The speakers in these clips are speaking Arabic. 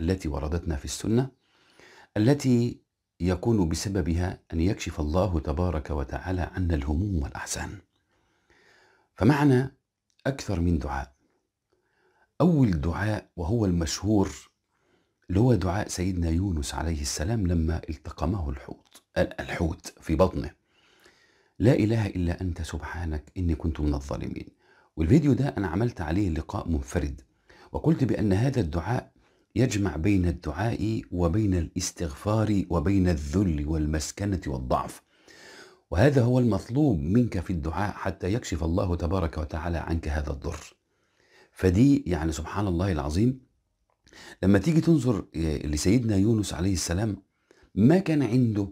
التي وردتنا في السنة التي يكون بسببها أن يكشف الله تبارك وتعالى عنا الهموم والأحزان فمعنا أكثر من دعاء أول دعاء وهو المشهور اللي هو دعاء سيدنا يونس عليه السلام لما التقمه الحوت الحوت في بطنه لا إله إلا أنت سبحانك إني كنت من الظالمين والفيديو ده أنا عملت عليه لقاء منفرد وقلت بأن هذا الدعاء يجمع بين الدعاء وبين الاستغفار وبين الذل والمسكنة والضعف وهذا هو المطلوب منك في الدعاء حتى يكشف الله تبارك وتعالى عنك هذا الضر فدي يعني سبحان الله العظيم لما تيجي تنظر آه، لسيدنا يونس عليه السلام ما كان عنده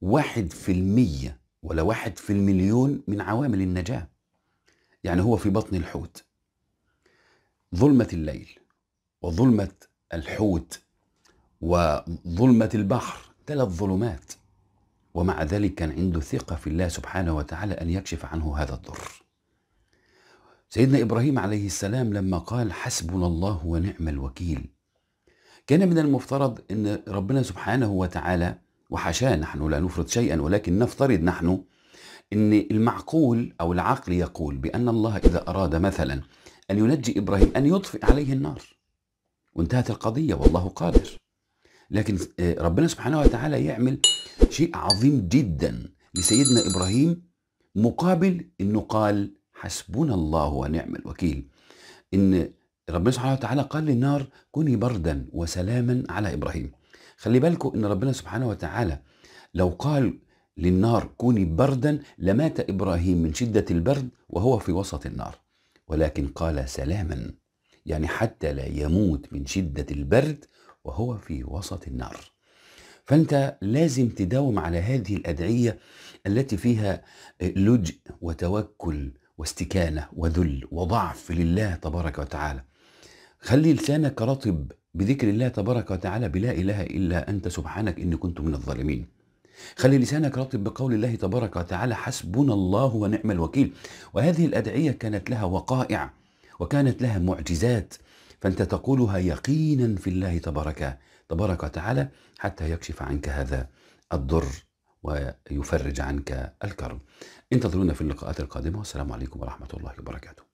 واحد في المية ولا واحد في المليون من عوامل النجاة يعني هو في بطن الحوت ظلمة الليل وظلمة الحوت وظلمة البحر ثلاث ظلمات ومع ذلك كان عنده ثقة في الله سبحانه وتعالى أن يكشف عنه هذا الضر سيدنا إبراهيم عليه السلام لما قال حسبنا الله ونعم الوكيل كان من المفترض أن ربنا سبحانه وتعالى وحشاه نحن لا نفرض شيئا ولكن نفترض نحن أن المعقول أو العقل يقول بأن الله إذا أراد مثلا أن ينجي إبراهيم أن يطفئ عليه النار وانتهت القضية والله قادر لكن آه، ربنا سبحانه وتعالى يعمل شيء عظيم جدا لسيدنا إبراهيم مقابل أنه قال حسبنا الله ونعم الوكيل أن ربنا سبحانه وتعالى قال للنار كوني بردا وسلاما على إبراهيم خلي بالكم أن ربنا سبحانه وتعالى لو قال للنار كوني بردا لمات إبراهيم من شدة البرد وهو في وسط النار ولكن قال سلاما يعني حتى لا يموت من شدة البرد وهو في وسط النار فأنت لازم تداوم على هذه الأدعية التي فيها آه، لج وتوكل واستكانة وذل وضعف لله تبارك وتعالى خلي لسانك رطب بذكر الله تبارك وتعالى بلا إله إلا أنت سبحانك إني كنت من الظالمين خلي لسانك رطب بقول الله تبارك وتعالى حسبنا الله ونعم الوكيل وهذه الأدعية كانت لها وقائع وكانت لها معجزات فأنت تقولها يقينا في الله تبارك تبارك وتعالى حتى يكشف عنك هذا الضر ويفرج عنك الكرب انتظرونا في اللقاءات القادمة والسلام عليكم ورحمة الله وبركاته